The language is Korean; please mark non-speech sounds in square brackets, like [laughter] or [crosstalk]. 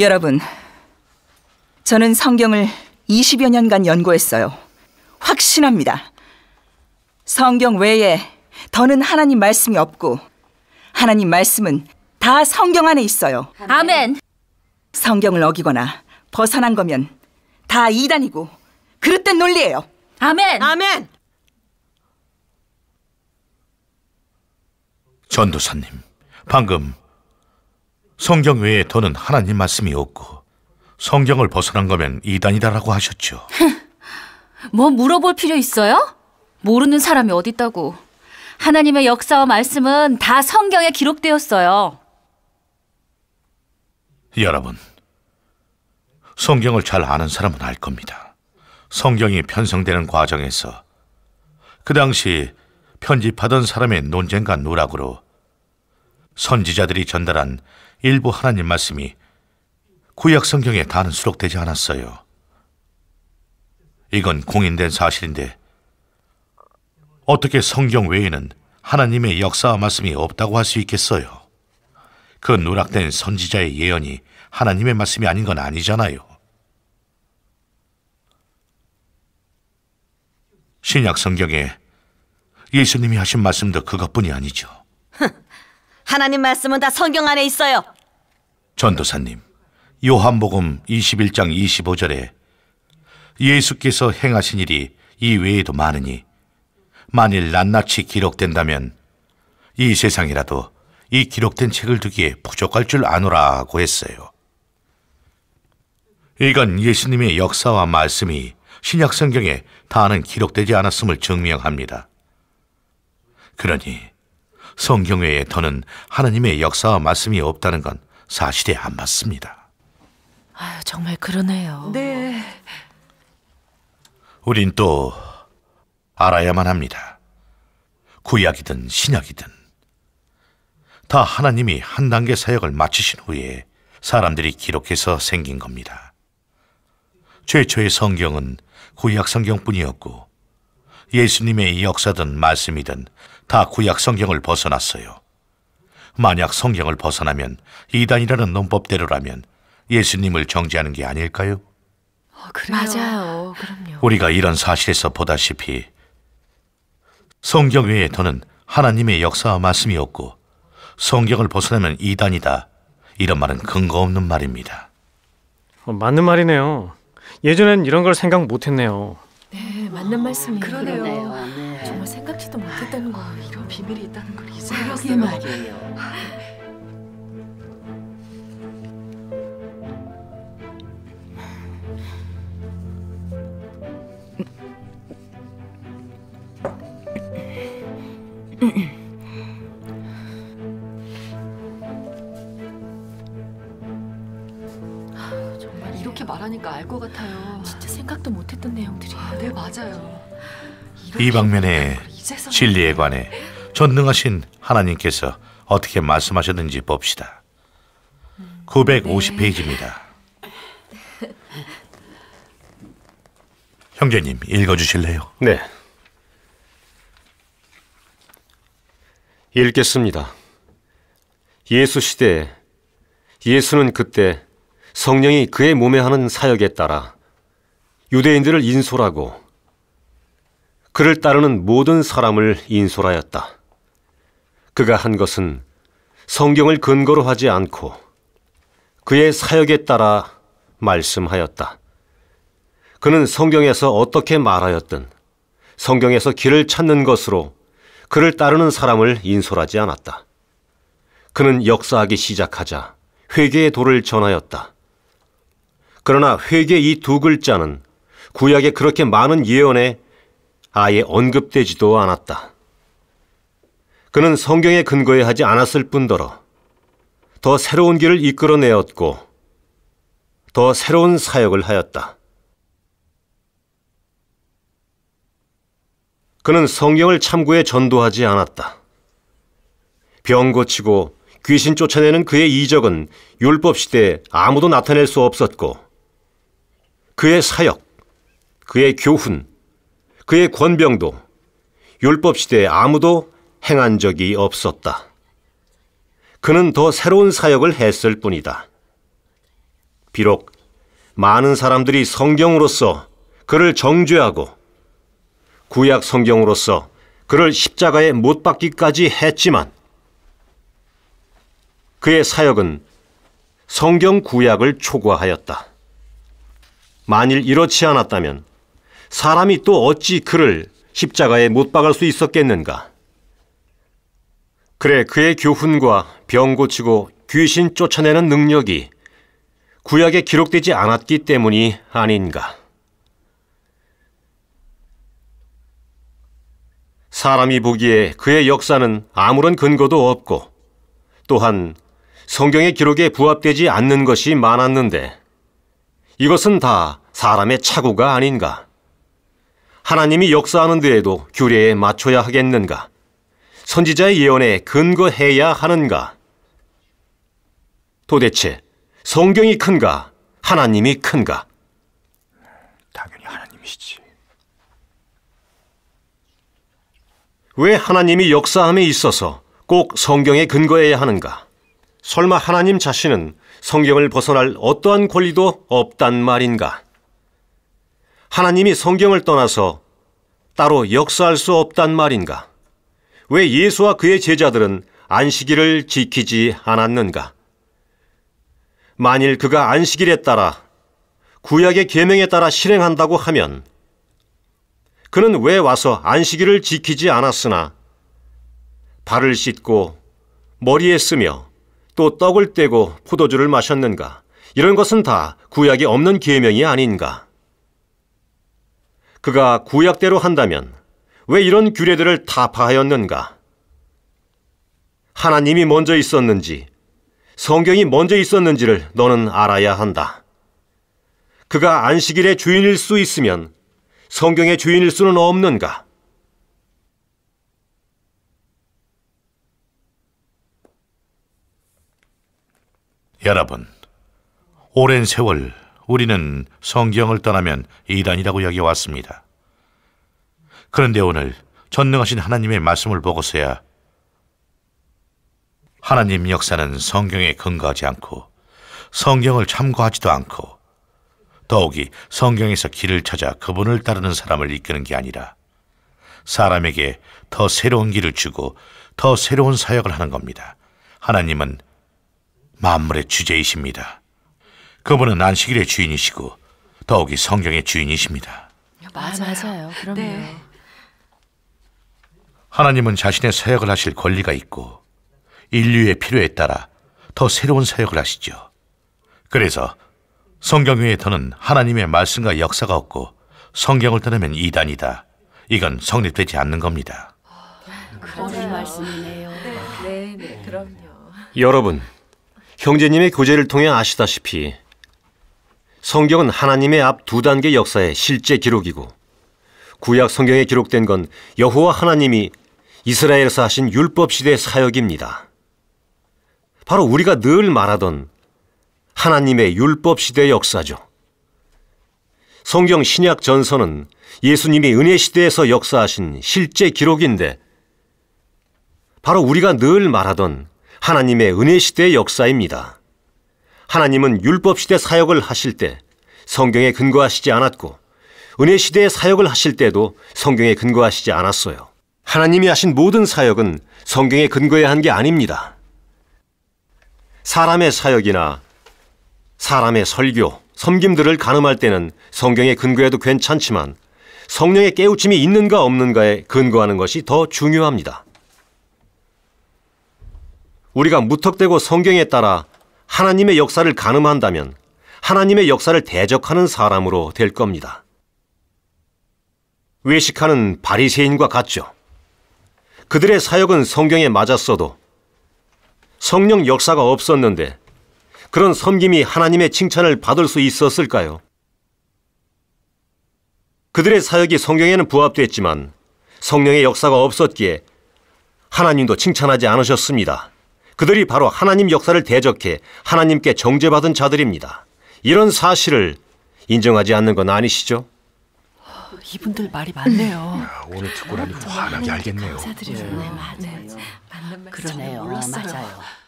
여러분, 저는 성경을 20여 년간 연구했어요. 확신합니다. 성경 외에 더는 하나님 말씀이 없고 하나님 말씀은 다 성경 안에 있어요. 아멘. 성경을 어기거나 벗어난 거면 다 이단이고 그릇된 논리예요. 아멘. 아멘. 전도사님, 방금 성경 외에 더는 하나님 말씀이 없고 성경을 벗어난 거면 이단이다라고 하셨죠. [laughs] 뭐 물어볼 필요 있어요? 모르는 사람이 어딨다고. 하나님의 역사와 말씀은 다 성경에 기록되었어요. 여러분, 성경을 잘 아는 사람은 알 겁니다. 성경이 편성되는 과정에서 그 당시 편집하던 사람의 논쟁과 누락으로 선지자들이 전달한 일부 하나님 말씀이 구약 성경에 다는 수록되지 않았어요. 이건 공인된 사실인데 어떻게 성경 외에는 하나님의 역사와 말씀이 없다고 할 수 있겠어요? 그 누락된 선지자의 예언이 하나님의 말씀이 아닌 건 아니잖아요. 신약 성경에 예수님이 하신 말씀도 그것뿐이 아니죠. 하나님 말씀은 다 성경 안에 있어요. 전도사님, 요한복음 21장 25절에 예수께서 행하신 일이 이 외에도 많으니 만일 낱낱이 기록된다면 이 세상이라도 이 기록된 책을 두기에 부족할 줄 아노라고 했어요. 이건 예수님의 역사와 말씀이 신약 성경에 다는 기록되지 않았음을 증명합니다. 그러니 성경 외에 더는 하나님의 역사와 말씀이 없다는 건 사실에 안 맞습니다. 아유, 정말 그러네요. 네. 우린 또 알아야만 합니다. 구약이든 신약이든 다 하나님이 한 단계 사역을 마치신 후에 사람들이 기록해서 생긴 겁니다. 최초의 성경은 구약 성경뿐이었고 예수님의 역사든 말씀이든 다 구약 성경을 벗어났어요. 만약 성경을 벗어나면 이단이라는 논법대로라면 예수님을 정죄하는 게 아닐까요? 어, 맞아요. 그럼요. 우리가 이런 사실에서 보다시피 성경 외에 더는 하나님의 역사와 말씀이 없고 성경을 벗어나면 이단이다. 이런 말은 근거 없는 말입니다. 어, 맞는 말이네요. 예전엔 이런 걸 생각 못했네요. 네, 맞는 말씀이 그러네요. 그러네요. 생각지도 못했다 거. 아, 이런 비밀이 있다는 걸 이제 아, 알았어요. 말렇게 말하니까 알 것 같아요. 진짜 생각도 못했던 내용들이. 아, 네 맞아요. 이 방면에 죄 진리에 관해 전능하신 하나님께서 어떻게 말씀하셨는지 봅시다. 950페이지입니다. 형제님 읽어주실래요? 네. 읽겠습니다. 예수 시대에 예수는 그때 성령이 그의 몸에 하는 사역에 따라 유대인들을 인솔하고 그를 따르는 모든 사람을 인솔하였다. 그가 한 것은 성경을 근거로 하지 않고 그의 사역에 따라 말씀하였다. 그는 성경에서 어떻게 말하였든 성경에서 길을 찾는 것으로 그를 따르는 사람을 인솔하지 않았다. 그는 역사하기 시작하자 회개의 도를 전하였다. 그러나 회개 이 두 글자는 구약의 그렇게 많은 예언에 아예 언급되지도 않았다. 그는 성경에 근거해 하지 않았을 뿐더러 더 새로운 길을 이끌어내었고 더 새로운 사역을 하였다. 그는 성경을 참고해 전도하지 않았다. 병 고치고 귀신 쫓아내는 그의 이적은 율법 시대에 아무도 나타낼 수 없었고 그의 사역, 그의 교훈, 그의 권병도 율법 시대에 아무도 행한 적이 없었다. 그는 더 새로운 사역을 했을 뿐이다. 비록 많은 사람들이 성경으로서 그를 정죄하고 구약 성경으로서 그를 십자가에 못 박기까지 했지만 그의 사역은 성경 구약을 초과하였다. 만일 이렇지 않았다면 사람이 또 어찌 그를 십자가에 못 박을 수 있었겠는가? 그래 그의 교훈과 병 고치고 귀신 쫓아내는 능력이 구약에 기록되지 않았기 때문이 아닌가. 사람이 보기에 그의 역사는 아무런 근거도 없고 또한 성경의 기록에 부합되지 않는 것이 많았는데 이것은 다 사람의 착오가 아닌가. 하나님이 역사하는 데에도 규례에 맞춰야 하겠는가? 선지자의 예언에 근거해야 하는가? 도대체 성경이 큰가? 하나님이 큰가? 당연히 하나님이시지. 왜 하나님이 역사함에 있어서 꼭 성경에 근거해야 하는가? 설마 하나님 자신은 성경을 벗어날 어떠한 권리도 없단 말인가? 하나님이 성경을 떠나서 따로 역사할 수 없단 말인가? 왜 예수와 그의 제자들은 안식일을 지키지 않았는가? 만일 그가 안식일에 따라 구약의 계명에 따라 실행한다고 하면 그는 왜 와서 안식일을 지키지 않았으나 발을 씻고 머리에 쓰며 또 떡을 떼고 포도주를 마셨는가? 이런 것은 다 구약에 없는 계명이 아닌가? 그가 구약대로 한다면 왜 이런 규례들을 타 파하였는가? 하나님이 먼저 있었는지 성경이 먼저 있었는지를 너는 알아야 한다. 그가 안식일의 주인일 수 있으면 성경의 주인일 수는 없는가? 여러분, 오랜 세월 우리는 성경을 떠나면 이단이라고 여겨왔습니다. 그런데 오늘 전능하신 하나님의 말씀을 보고서야 하나님 역사는 성경에 근거하지 않고 성경을 참고하지도 않고 더욱이 성경에서 길을 찾아 그분을 따르는 사람을 이끄는 게 아니라 사람에게 더 새로운 길을 주고 더 새로운 사역을 하는 겁니다. 하나님은 만물의 주제이십니다. 그분은 난식일의 주인이시고 더욱이 성경의 주인이십니다. 맞아요. 맞아요. 그럼요. 네. 하나님은 자신의 사역을 하실 권리가 있고 인류의 필요에 따라 더 새로운 사역을 하시죠. 그래서 성경 위에 더는 하나님의 말씀과 역사가 없고 성경을 떠나면 이단이다. 이건 성립되지 않는 겁니다. 그런 말씀이네요. 네. 네, 네, 그럼요. 여러분, 형제님의 교제를 통해 아시다시피 성경은 하나님의 앞 두 단계 역사의 실제 기록이고 구약 성경에 기록된 건 여호와 하나님이 이스라엘에서 하신 율법 시대 사역입니다. 바로 우리가 늘 말하던 하나님의 율법 시대 역사죠. 성경 신약 전서는 예수님이 은혜 시대에서 역사하신 실제 기록인데 바로 우리가 늘 말하던 하나님의 은혜 시대의 역사입니다. 하나님은 율법 시대 사역을 하실 때 성경에 근거하시지 않았고 은혜 시대의 사역을 하실 때도 성경에 근거하시지 않았어요. 하나님이 하신 모든 사역은 성경에 근거해야 한 게 아닙니다. 사람의 사역이나 사람의 설교, 섬김들을 가늠할 때는 성경에 근거해도 괜찮지만 성령의 깨우침이 있는가 없는가에 근거하는 것이 더 중요합니다. 우리가 무턱대고 성경에 따라 하나님의 역사를 가늠한다면 하나님의 역사를 대적하는 사람으로 될 겁니다. 외식하는 바리새인과 같죠. 그들의 사역은 성경에 맞았어도 성령 역사가 없었는데 그런 섬김이 하나님의 칭찬을 받을 수 있었을까요? 그들의 사역이 성경에는 부합됐지만 성령의 역사가 없었기에 하나님도 칭찬하지 않으셨습니다. 그들이 바로 하나님 역사를 대적해 하나님께 정죄받은 자들입니다. 이런 사실을 인정하지 않는 건 아니시죠? 이분들 말이 많네요. 음. 오늘 듣고 나니 환하게 음. 알겠네요. 사드려 네. 네, 맞아요. 맞는 네. 말그러요 몰랐어요. 맞아요.